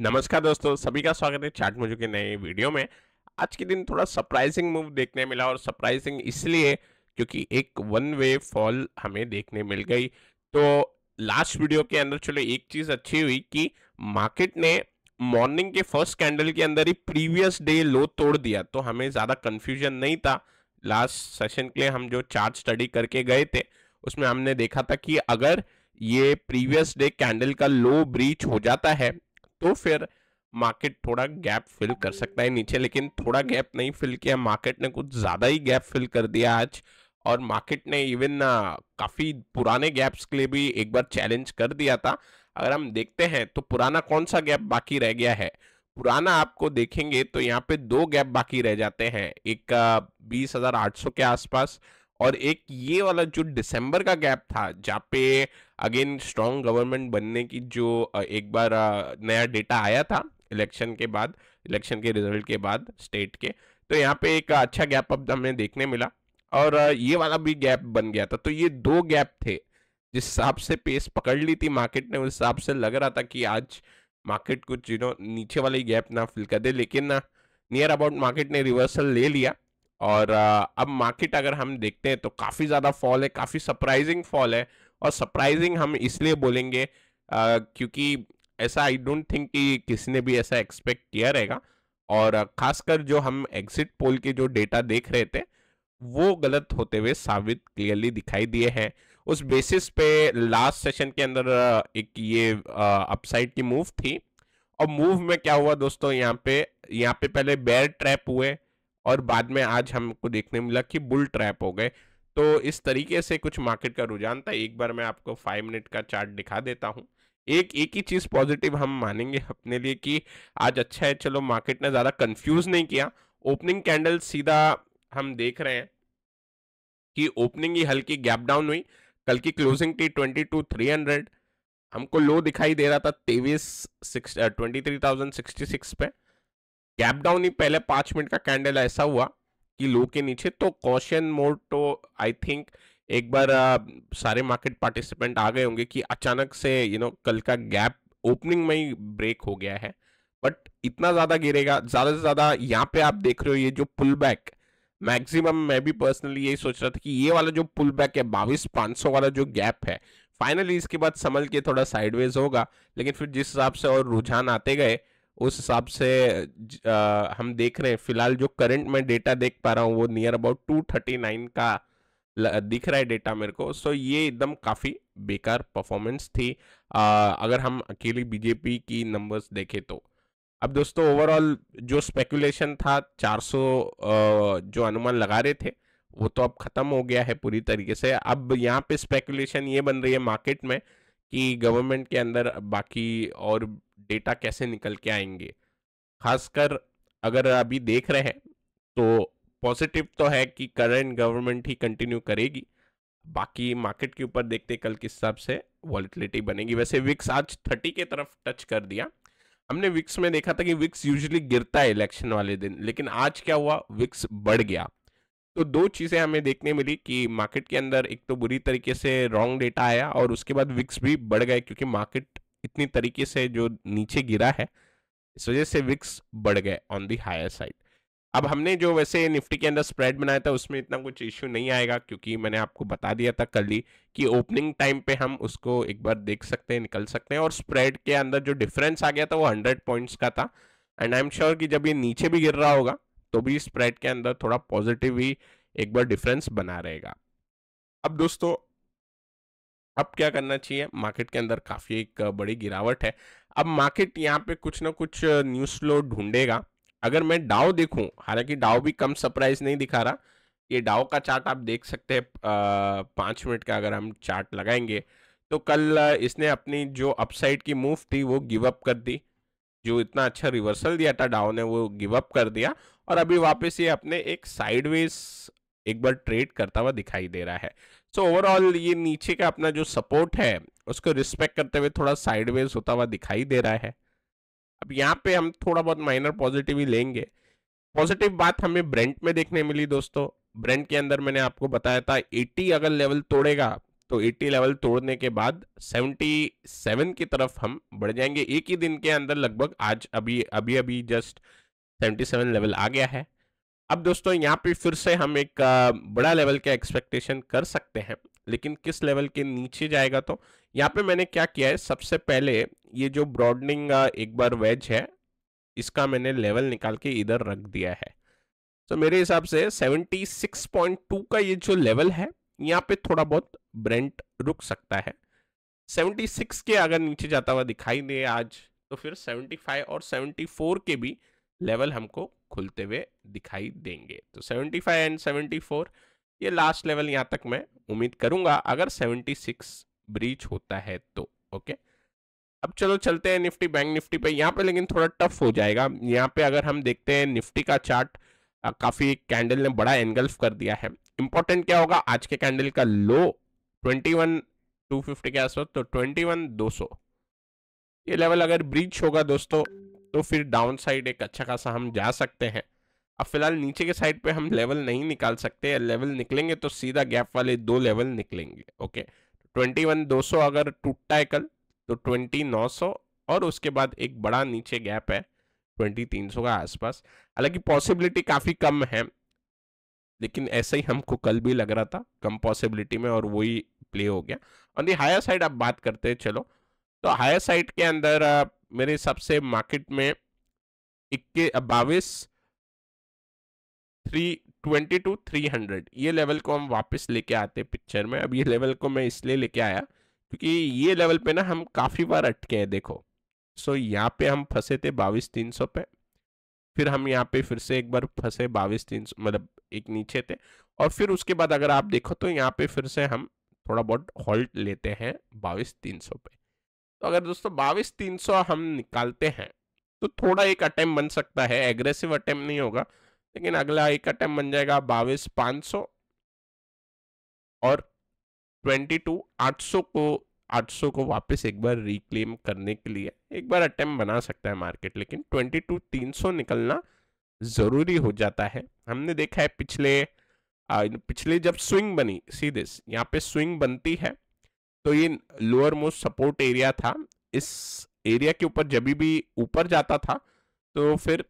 नमस्कार दोस्तों सभी का स्वागत है चार्ट मुझे के नए वीडियो में आज के दिन थोड़ा सरप्राइजिंग मूव देखने मिला और सरप्राइजिंग इसलिए क्योंकि एक वन वे फॉल हमें देखने मिल गई तो लास्ट वीडियो के अंदर चलो एक चीज़ अच्छी हुई कि मार्केट ने मॉर्निंग के फर्स्ट कैंडल के अंदर ही प्रीवियस डे लो तोड़ दिया तो हमें ज़्यादा कन्फ्यूजन नहीं था लास्ट सेशन के लिए हम जो चार्ट स्टडी करके गए थे उसमें हमने देखा था कि अगर ये प्रीवियस डे कैंडल का लो ब्रीच हो जाता है तो फिर मार्केट थोड़ा गैप फिल कर सकता है नीचे लेकिन थोड़ा गैप हम्म। नहीं फिल किया मार्केट ने कुछ ज़्यादा ही गैप फिल कर दिया आज और मार्केट ने इवन काफ़ी पुराने गैप्स के लिए भी एक बार चैलेंज कर दिया था अगर हम देखते हैं तो पुराना कौन सा गैप बाकी रह गया है पुराना आपको देखेंगे तो यहाँ पे दो गैप बाकी रह जाते हैं एक बीस हज़ार आठ सौ के आसपास और एक ये वाला जो दिसंबर का गैप था जहाँ पे अगेन स्ट्रॉन्ग गवर्नमेंट बनने की जो एक बार नया डेटा आया था इलेक्शन के बाद इलेक्शन के रिजल्ट के बाद स्टेट के तो यहाँ पे एक अच्छा गैप अब हमें देखने मिला और ये वाला भी गैप बन गया था तो ये दो गैप थे जिस हिसाब से पेस पकड़ ली थी मार्केट ने उस हिसाब से लग रहा था कि आज मार्केट कुछ यू नो नीचे वाली गैप ना फिल कर दे लेकिन नियर अबाउट मार्केट ने रिवर्सल ले लिया और अब मार्केट अगर हम देखते हैं तो काफ़ी ज़्यादा फॉल है काफ़ी सरप्राइजिंग फॉल है और सरप्राइजिंग हम इसलिए बोलेंगे क्योंकि ऐसा आई डोंट थिंक कि किसी ने भी ऐसा एक्सपेक्ट किया रहेगा और खासकर जो हम एग्जिट पोल के जो डेटा देख रहे थे वो गलत होते हुए साबित क्लियरली दिखाई दिए हैं उस बेसिस पे लास्ट सेशन के अंदर एक ये अपसाइड की मूव थी और मूव में क्या हुआ दोस्तों यहाँ पे यहाँ पे पहले बेयर ट्रैप हुए और बाद में आज हमको देखने मिला कि बुल ट्रैप हो गए तो इस तरीके से कुछ मार्केट का रुझान था एक बार मैं आपको फाइव मिनट का चार्ट दिखा देता हूँ एक एक ही चीज़ पॉजिटिव हम मानेंगे अपने लिए कि आज अच्छा है चलो मार्केट ने ज़्यादा कंफ्यूज नहीं किया ओपनिंग कैंडल सीधा हम देख रहे हैं कि ओपनिंग ही हल्की गैप डाउन हुई कल की क्लोजिंग थी ट्वेंटी टू थ्री हंड्रेड हमको लो दिखाई दे रहा था तेवीस six twenty three thousand sixty six पे गैप डाउन ही पहले पांच मिनट का कैंडल ऐसा हुआ कि लो के नीचे तो कॉशन मोड तो आई थिंक एक बार आ, सारे मार्केट पार्टिसिपेंट आ गए होंगे कि अचानक से यू you नो know, कल का गैप ओपनिंग में ही ब्रेक हो गया है बट इतना ज़्यादा गिरेगा ज़्यादा से ज़्यादा यहाँ पे आप देख रहे हो ये जो पुल बैक मैक्सिमम मैं भी पर्सनली यही सोच रहा था कि ये वाला जो पुल बैक है बाईस पांच सौ वाला जो गैप है फाइनली इसके बाद संभल के थोड़ा साइडवेज होगा लेकिन फिर जिस हिसाब से और रुझान आते गए उस हिसाब से आ, हम देख रहे हैं फिलहाल जो करंट मैं डेटा देख पा रहा हूँ वो near about two thirty nine का दिख रहा है डेटा मेरे को सो ये एकदम काफ़ी बेकार परफॉर्मेंस थी आ, अगर हम अकेली बीजेपी की नंबर्स देखें तो अब दोस्तों ओवरऑल जो स्पेकुलेशन था 400 जो अनुमान लगा रहे थे वो तो अब ख़त्म हो गया है पूरी तरीके से अब यहाँ पे स्पेकुलेशन ये बन रही है मार्केट में कि गवर्नमेंट के अंदर बाकी और डेटा कैसे निकल के आएंगे खासकर अगर अभी देख रहे हैं तो पॉजिटिव तो है कि करंट गवर्नमेंट ही कंटिन्यू करेगी बाकी मार्केट के ऊपर देखते कल किस हिसाब से वॉलिटिलिटी बनेगी वैसे विक्स आज थर्टी के तरफ टच कर दिया हमने विक्स में देखा था कि विक्स यूजली गिरता है इलेक्शन वाले दिन लेकिन आज क्या हुआ विक्स बढ़ गया तो दो चीज़ें हमें देखने मिली कि मार्केट के अंदर एक तो बुरी तरीके से रॉन्ग डेटा आया और उसके बाद विक्स भी बढ़ गए क्योंकि मार्केट इतनी तरीके से जो नीचे गिरा है इस वजह से विक्स बढ़ गए ऑन दी हायर साइड अब हमने जो वैसे निफ्टी के अंदर स्प्रेड बनाया था उसमें इतना कुछ इश्यू नहीं आएगा क्योंकि मैंने आपको बता दिया था कल ही कि ओपनिंग टाइम पे हम उसको एक बार देख सकते हैं निकल सकते हैं और स्प्रेड के अंदर जो डिफरेंस आ गया था वो हंड्रेड पॉइंट्स का था एंड आई एम श्योर कि जब ये नीचे भी गिर रहा होगा तो भी स्प्रेड के अंदर थोड़ा पॉजिटिव ही एक बार डिफरेंस बना रहेगा अब दोस्तों अब क्या करना चाहिए मार्केट के अंदर काफ़ी एक बड़ी गिरावट है अब मार्केट यहाँ पे कुछ ना कुछ न्यूज फ्लो ढूंढेगा अगर मैं डाव देखूं हालांकि डाव भी कम सरप्राइज नहीं दिखा रहा ये डाव का चार्ट आप देख सकते हैं पाँच मिनट का अगर हम चार्ट लगाएंगे तो कल इसने अपनी जो अपसाइड की मूव थी वो गिव अप कर दी जो इतना अच्छा रिवर्सल दिया था डाओ ने वो गिव अप कर दिया और अभी वापस ये अपने एक साइडवेज एक बार ट्रेड करता हुआ दिखाई दे रहा है सो ओवरऑल ये नीचे का अपना जो सपोर्ट है उसको रिस्पेक्ट करते हुए थोड़ा साइडवेज होता हुआ दिखाई दे रहा है अब यहाँ पे हम थोड़ा बहुत माइनर पॉजिटिव ही लेंगे पॉजिटिव बात हमें ब्रेंट में देखने मिली दोस्तों ब्रेंट के अंदर मैंने आपको बताया था 80 अगर लेवल तोड़ेगा तो 80 लेवल तोड़ने के बाद 77 की तरफ हम बढ़ जाएंगे एक ही दिन के अंदर लगभग आज अभी अभी अभी जस्ट 77 लेवल आ गया है अब दोस्तों यहाँ पे फिर से हम एक बड़ा लेवल का एक्सपेक्टेशन कर सकते हैं लेकिन किस लेवल के नीचे जाएगा तो यहाँ पे मैंने क्या किया है सबसे पहले ये जो ब्रॉडनिंग एक बार वेज है इसका मैंने लेवल निकाल के इधर रख दिया है तो मेरे हिसाब से 76.2 का ये जो लेवल है यहाँ पे थोड़ा बहुत ब्रेंट रुक सकता है 76 के अगर नीचे जाता हुआ दिखाई दे आज तो फिर 75 और 74 के भी लेवल हमको खुलते हुए दिखाई देंगे तो 75 एंड 74 ये लास्ट लेवल यहाँ तक मैं उम्मीद करूंगा अगर 76 ब्रीच होता है तो ओके अब चलो चलते हैं निफ्टी बैंक निफ्टी पे यहाँ पे लेकिन थोड़ा टफ हो जाएगा यहाँ पे अगर हम देखते हैं निफ्टी का चार्ट काफ़ी कैंडल ने बड़ा एनगल्फ कर दिया है इंपॉर्टेंट क्या होगा आज के कैंडल का low twenty one two fifty के आसपास तो ट्वेंटी वन दो सौ ये लेवल अगर ब्रीच होगा दोस्तों तो फिर डाउन साइड एक अच्छा खासा हम जा सकते हैं अब फिलहाल नीचे के साइड पे हम लेवल नहीं निकाल सकते लेवल निकलेंगे तो सीधा गैप वाले दो लेवल निकलेंगे ओके ट्वेंटी वन दो सौ अगर टूटता है कल तो ट्वेंटी नौ सौ और उसके बाद एक बड़ा नीचे गैप है ट्वेंटी तीन सौ का आसपास हालांकि पॉसिबिलिटी काफ़ी कम है लेकिन ऐसे ही हमको कल भी लग रहा था कम पॉसिबिलिटी में और वही प्ले हो गया ऑन दी हायर साइड आप बात करते हैं चलो तो हायर साइड के अंदर आप मेरे हिसाब से मार्केट में इक्के बाईस three twenty two three hundred ये लेवल को हम वापस लेके आते पिक्चर में अब ये लेवल को मैं इसलिए लेके आया क्योंकि ये लेवल पे ना हम काफ़ी बार अटके हैं देखो सो यहाँ पे हम फंसे थे बाईस तीन सौ पे फिर हम यहाँ पे फिर से एक बार फंसे बाईस तीन सौ मतलब एक नीचे थे और फिर उसके बाद अगर आप देखो तो यहाँ पे फिर से हम थोड़ा बहुत हॉल्ट लेते हैं बाईस तीन सौ पे तो अगर दोस्तों बाईस तीन सौ हम निकालते हैं तो थोड़ा एक अटैम्प बन सकता है एग्रेसिव अटैम्प नहीं होगा लेकिन अगला एक अटैम्प बन जाएगा बाईस पाँच सौ और ट्वेंटी टू आठ सौ को आठ सौ को वापस एक बार रिक्लेम करने के लिए एक बार अटैम्प बना सकता है मार्केट लेकिन ट्वेंटी टू तीन सौ निकलना ज़रूरी हो जाता है हमने देखा है पिछले आ, पिछले जब स्विंग बनी सीधे यहाँ पे स्विंग बनती है तो ये लोअर मोस्ट सपोर्ट एरिया था इस एरिया के ऊपर जब भी ऊपर जाता था तो फिर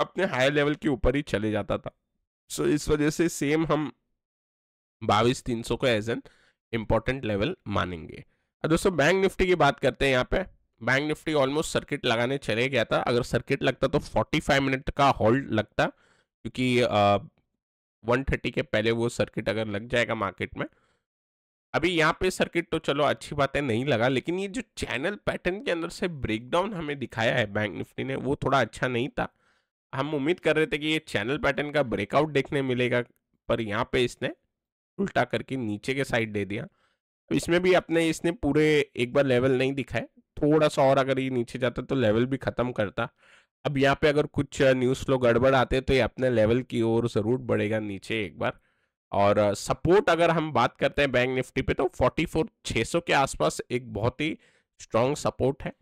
अपने हायर लेवल के ऊपर ही चले जाता था सो so, इस वजह से सेम हम बाईस तीन सौ को एज एन इम्पॉर्टेंट लेवल मानेंगे अब दोस्तों बैंक निफ्टी की बात करते हैं यहाँ पे बैंक निफ्टी ऑलमोस्ट सर्किट लगाने चले गया था अगर सर्किट लगता तो 45 मिनट का होल्ड लगता क्योंकि वन थर्टी के पहले वो सर्किट अगर लग जाएगा मार्केट में अभी यहाँ पे सर्किट तो चलो अच्छी बात है नहीं लगा लेकिन ये जो चैनल पैटर्न के अंदर से ब्रेकडाउन हमें दिखाया है बैंक निफ्टी ने वो थोड़ा अच्छा नहीं था हम उम्मीद कर रहे थे कि ये चैनल पैटर्न का ब्रेकआउट देखने मिलेगा पर यहाँ पे इसने उल्टा करके नीचे के साइड दे दिया तो इसमें भी अपने इसने पूरे एक बार लेवल नहीं दिखाए थोड़ा सा और अगर ये नीचे जाता तो लेवल भी ख़त्म करता अब यहाँ पे अगर कुछ न्यूज़ फ्लो गड़बड़ आते तो ये अपने लेवल की ओर ज़रूर बढ़ेगा नीचे एक बार और सपोर्ट अगर हम बात करते हैं बैंक निफ्टी पे तो 44,600 के आसपास एक बहुत ही स्ट्रांग सपोर्ट है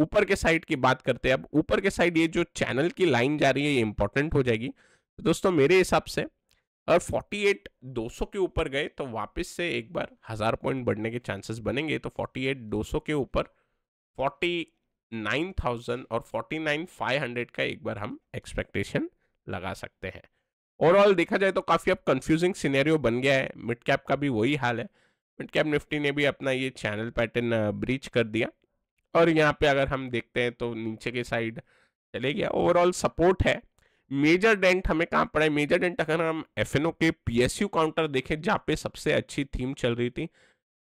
ऊपर के साइड की बात करते हैं अब ऊपर के साइड ये जो चैनल की लाइन जा रही है ये इंपॉर्टेंट हो जाएगी तो दोस्तों मेरे हिसाब से अगर 48200 के ऊपर गए तो वापस से एक बार हज़ार पॉइंट बढ़ने के चांसेस बनेंगे तो 48 के ऊपर 49,000 और 49,500 का एक बार हम एक्सपेक्टेशन लगा सकते हैं ओवरऑल देखा जाए तो काफ़ी अब कंफ्यूजिंग सिनेरियो बन गया है मिड कैप का भी वही हाल है मिड कैप निफ्टी ने भी अपना ये चैनल पैटर्न ब्रीच कर दिया और यहाँ पे अगर हम देखते हैं तो नीचे के साइड चले गया ओवरऑल सपोर्ट है मेजर डेंट हमें कहाँ पड़ा है मेजर डेंट अगर हम एफ के पी काउंटर देखें जहाँ पे सबसे अच्छी थीम चल रही थी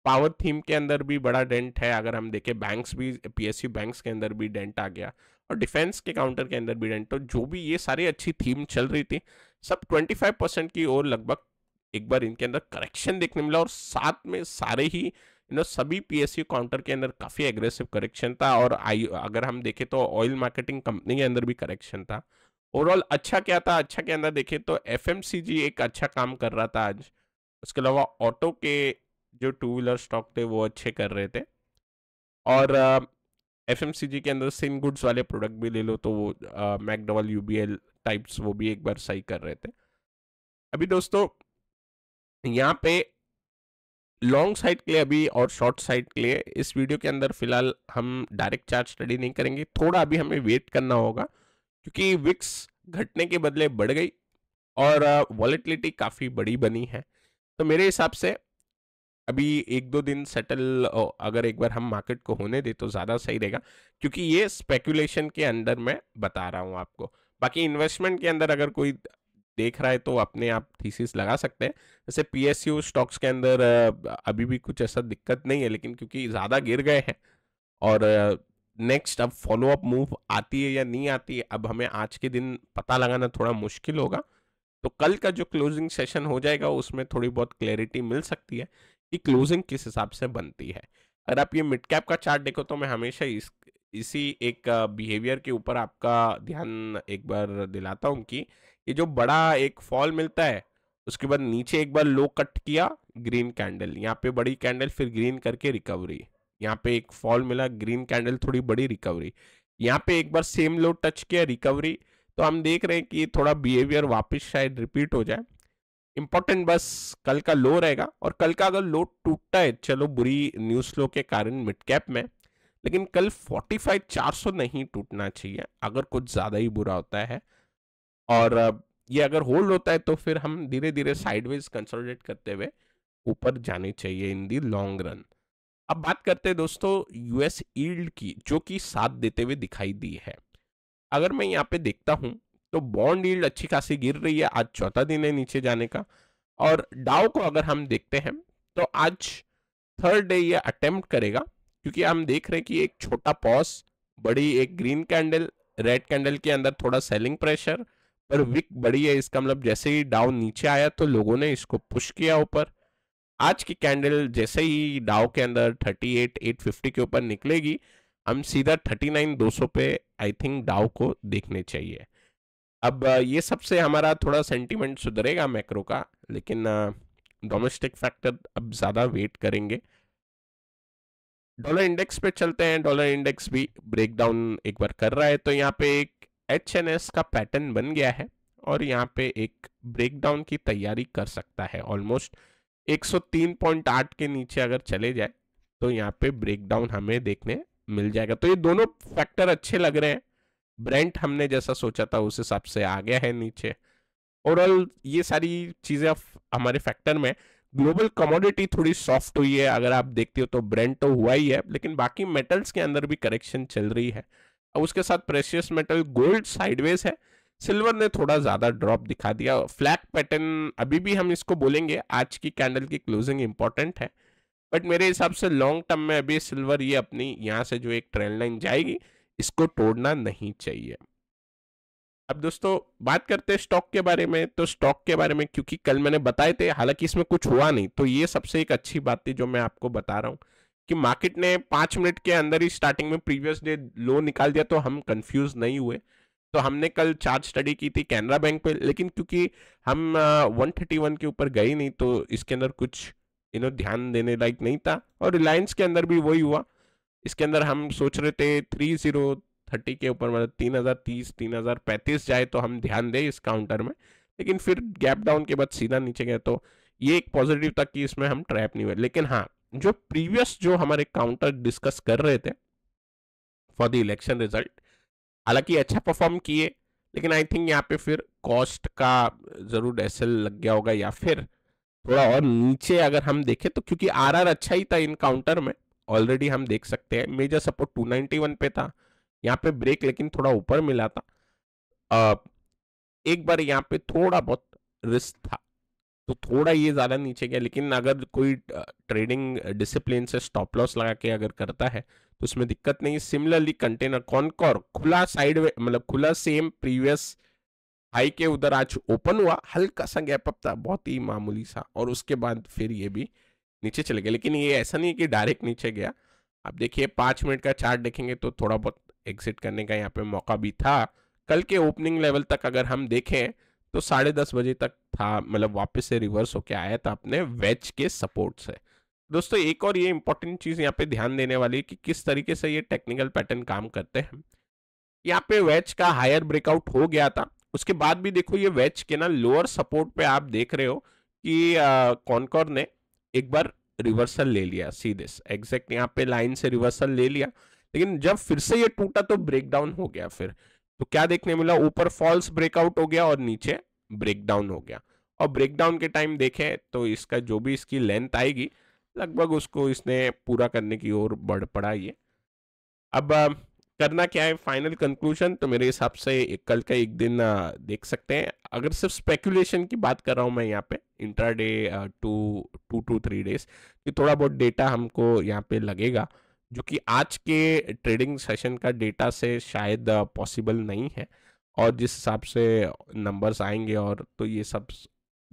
पावर थीम के अंदर भी बड़ा डेंट है अगर हम देखें बैंक्स भी पी बैंक्स के अंदर भी डेंट आ गया और डिफेंस के काउंटर के अंदर भी डेंट तो जो भी ये सारी अच्छी थीम चल रही थी सब 25 परसेंट की ओर लगभग एक बार इनके अंदर करेक्शन देखने मिला और साथ में सारे ही यू नो सभी पीएसयू काउंटर के अंदर काफ़ी एग्रेसिव करेक्शन था और आई अगर हम देखें तो ऑयल मार्केटिंग कंपनी के अंदर भी करेक्शन था ओवरऑल अच्छा क्या था अच्छा के अंदर देखें तो एफ एक अच्छा काम कर रहा था आज उसके अलावा ऑटो के जो टू व्हीलर स्टॉक थे वो अच्छे कर रहे थे और एफ के अंदर सेम गुड्स वाले प्रोडक्ट भी ले लो तो वो मैकडोवल यू टाइप्स वो भी एक बार सही कर रहे थे अभी दोस्तों यहाँ पे लॉन्ग साइड के लिए अभी और शॉर्ट साइड के लिए इस वीडियो के अंदर फिलहाल हम डायरेक्ट चार्ज स्टडी नहीं करेंगे थोड़ा अभी हमें वेट करना होगा क्योंकि विक्स घटने के बदले बढ़ गई और वॉलेटिलिटी काफ़ी बड़ी बनी है तो मेरे हिसाब से अभी एक दो दिन सेटल अगर एक बार हम मार्केट को होने दे तो ज़्यादा सही रहेगा क्योंकि ये स्पेकुलेशन के अंदर मैं बता रहा हूँ आपको बाकी इन्वेस्टमेंट के अंदर अगर कोई देख रहा है तो अपने आप थीसिस लगा सकते हैं जैसे पीएसयू स्टॉक्स के अंदर अभी भी कुछ ऐसा दिक्कत नहीं है लेकिन क्योंकि ज़्यादा गिर गए हैं और नेक्स्ट अब फॉलो अप मूव आती है या नहीं आती है अब हमें आज के दिन पता लगाना थोड़ा मुश्किल होगा तो कल का जो क्लोजिंग सेशन हो जाएगा उसमें थोड़ी बहुत क्लैरिटी मिल सकती है कि क्लोजिंग किस हिसाब से बनती है अगर आप ये मिड कैप का चार्ट देखो तो मैं हमेशा इस इसी एक बिहेवियर के ऊपर आपका ध्यान एक बार दिलाता हूँ कि ये जो बड़ा एक फॉल मिलता है उसके बाद नीचे एक बार लो कट किया ग्रीन कैंडल यहाँ पे बड़ी कैंडल फिर ग्रीन करके रिकवरी यहाँ पे एक फॉल मिला ग्रीन कैंडल थोड़ी बड़ी रिकवरी यहाँ पे एक बार सेम लो टच किया रिकवरी तो हम देख रहे हैं कि थोड़ा बिहेवियर वापस शायद रिपीट हो जाए इंपॉर्टेंट बस कल का लो रहेगा और कल का अगर लो टूटता है चलो बुरी न्यूज लो के कारण मिड कैप में लेकिन कल 45 400 नहीं टूटना चाहिए अगर कुछ ज़्यादा ही बुरा होता है और ये अगर होल्ड होता है तो फिर हम धीरे धीरे साइडवेज कंसोलिडेट करते हुए ऊपर जाने चाहिए इन दी लॉन्ग रन अब बात करते हैं दोस्तों यूएस ईल्ड की जो कि साथ देते हुए दिखाई दी है अगर मैं यहाँ पे देखता हूँ तो बॉन्ड यील्ड अच्छी खासी गिर रही है आज चौथा दिन है नीचे जाने का और डाव को अगर हम देखते हैं तो आज थर्ड डे ये अटेम्प्ट करेगा क्योंकि हम देख रहे हैं कि एक छोटा पॉस बड़ी एक ग्रीन कैंडल रेड कैंडल के अंदर थोड़ा सेलिंग प्रेशर पर विक बड़ी है इसका मतलब जैसे ही डाउ नीचे आया तो लोगों ने इसको पुश किया ऊपर आज की कैंडल जैसे ही डाव के अंदर 38 850 के ऊपर निकलेगी हम सीधा 39 200 पे आई थिंक डाव को देखने चाहिए अब ये सबसे हमारा थोड़ा सेंटीमेंट सुधरेगा मैक्रो का लेकिन डोमेस्टिक फैक्टर अब ज़्यादा वेट करेंगे डॉलर इंडेक्स पे चलते हैं डॉलर इंडेक्स भी ब्रेकडाउन एक बार कर रहा है तो यहाँ पे एक एच एन एस का पैटर्न बन गया है और यहाँ पे एक ब्रेकडाउन की तैयारी कर सकता है ऑलमोस्ट 103.8 के नीचे अगर चले जाए तो यहाँ पे ब्रेकडाउन हमें देखने मिल जाएगा तो ये दोनों फैक्टर अच्छे लग रहे हैं ब्रेंट हमने जैसा सोचा था उस हिसाब से आ गया है नीचे ओवरऑल ये सारी चीज़ें हमारे फैक्टर में ग्लोबल कमोडिटी थोड़ी सॉफ्ट हुई है अगर आप देखते हो तो ब्रेंट तो हुआ ही है लेकिन बाकी मेटल्स के अंदर भी करेक्शन चल रही है अब उसके साथ प्रेशियस मेटल गोल्ड साइडवेज है सिल्वर ने थोड़ा ज़्यादा ड्रॉप दिखा दिया फ्लैग पैटर्न अभी भी हम इसको बोलेंगे आज की कैंडल की क्लोजिंग इंपॉर्टेंट है बट मेरे हिसाब से लॉन्ग टर्म में अभी सिल्वर ये अपनी यहाँ से जो एक ट्रेंड लाइन जाएगी इसको तोड़ना नहीं चाहिए अब दोस्तों बात करते हैं स्टॉक के बारे में तो स्टॉक के बारे में क्योंकि कल मैंने बताए थे हालांकि इसमें कुछ हुआ नहीं तो ये सबसे एक अच्छी बात थी जो मैं आपको बता रहा हूँ कि मार्केट ने पांच मिनट के अंदर ही स्टार्टिंग में प्रीवियस डे लो निकाल दिया तो हम कंफ्यूज नहीं हुए तो हमने कल चार्ज स्टडी की थी कैनरा बैंक पे लेकिन क्योंकि हम वन थर्टी वन के ऊपर गए नहीं तो इसके अंदर कुछ यू नो ध्यान देने लायक नहीं था और रिलायंस के अंदर भी वही हुआ इसके अंदर हम सोच रहे थे थ्री जीरो थर्टी के ऊपर मतलब तीन हज़ार तीस तीन हज़ार पैंतीस जाए तो हम ध्यान दें इस काउंटर में लेकिन फिर गैप डाउन के बाद सीधा नीचे गए तो ये एक पॉजिटिव था कि इसमें हम ट्रैप नहीं हुए लेकिन हाँ जो प्रीवियस जो हमारे काउंटर डिस्कस कर रहे थे फॉर द इलेक्शन रिजल्ट हालांकि अच्छा परफॉर्म किए लेकिन आई थिंक यहाँ पे फिर कॉस्ट का ज़रूर एस लग गया होगा या फिर थोड़ा और नीचे अगर हम देखें तो क्योंकि आर अच्छा ही था इन काउंटर में ऑलरेडी हम देख सकते हैं मेजर सपोर्ट 291 पे था यहाँ पे ब्रेक लेकिन थोड़ा ऊपर मिला था आ, एक बार यहाँ पे थोड़ा बहुत रिस्क था तो थोड़ा ये ज़्यादा नीचे गया लेकिन अगर कोई ट्रेडिंग डिसिप्लिन से स्टॉप लॉस लगा के अगर करता है तो उसमें दिक्कत नहीं सिमिलरली कंटेनर कॉनकॉर खुला साइड मतलब खुला सेम प्रीवियस हाई के उधर आज ओपन हुआ हल्का सा गैप अप था बहुत ही मामूली सा और उसके बाद फिर ये भी नीचे चले गए लेकिन ये ऐसा नहीं है कि डायरेक्ट नीचे गया आप देखिए पाँच मिनट का चार्ट देखेंगे तो थोड़ा बहुत एग्जिट करने का यहाँ पे मौका भी था कल के ओपनिंग लेवल तक अगर हम देखें तो साढ़े दस बजे तक था मतलब वापस से रिवर्स होके आया था अपने वेज के सपोर्ट से दोस्तों एक और ये इंपॉर्टेंट चीज़ यहाँ पे ध्यान देने वाली है कि किस तरीके से ये टेक्निकल पैटर्न काम करते हैं यहाँ पे वेज का हायर ब्रेकआउट हो गया था उसके बाद भी देखो ये वेज के ना लोअर सपोर्ट पे आप देख रहे हो कि कॉनकॉर ने एक बार रिवर्सल ले लिया सीधे एग्जैक्ट यहाँ पे लाइन से रिवर्सल ले लिया लेकिन जब फिर से ये टूटा तो ब्रेकडाउन हो गया फिर तो क्या देखने मिला ऊपर फॉल्स ब्रेकआउट हो गया और नीचे ब्रेकडाउन हो गया और ब्रेकडाउन के टाइम देखें तो इसका जो भी इसकी लेंथ आएगी लगभग उसको इसने पूरा करने की ओर बढ़ पड़ा ये अब करना क्या है फाइनल कंक्लूजन तो मेरे हिसाब से कल का एक दिन देख सकते हैं अगर सिर्फ स्पेकुलेशन की बात कर रहा हूं मैं यहाँ पे day two two two three days ये थोड़ा बहुत डेटा हमको यहाँ पे लगेगा जो कि आज के ट्रेडिंग सेशन का डेटा से शायद पॉसिबल uh, नहीं है और जिस हिसाब से नंबर्स आएंगे और तो ये सब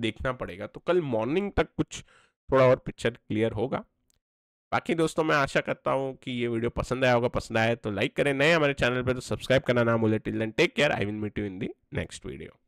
देखना पड़ेगा तो कल मॉर्निंग तक कुछ थोड़ा और पिक्चर क्लियर होगा बाकी दोस्तों मैं आशा करता हूँ कि ये वीडियो पसंद आया होगा पसंद आया तो लाइक करें नए हमारे चैनल पर तो सब्सक्राइब करना ना भूलें till then take care I will meet you in the next video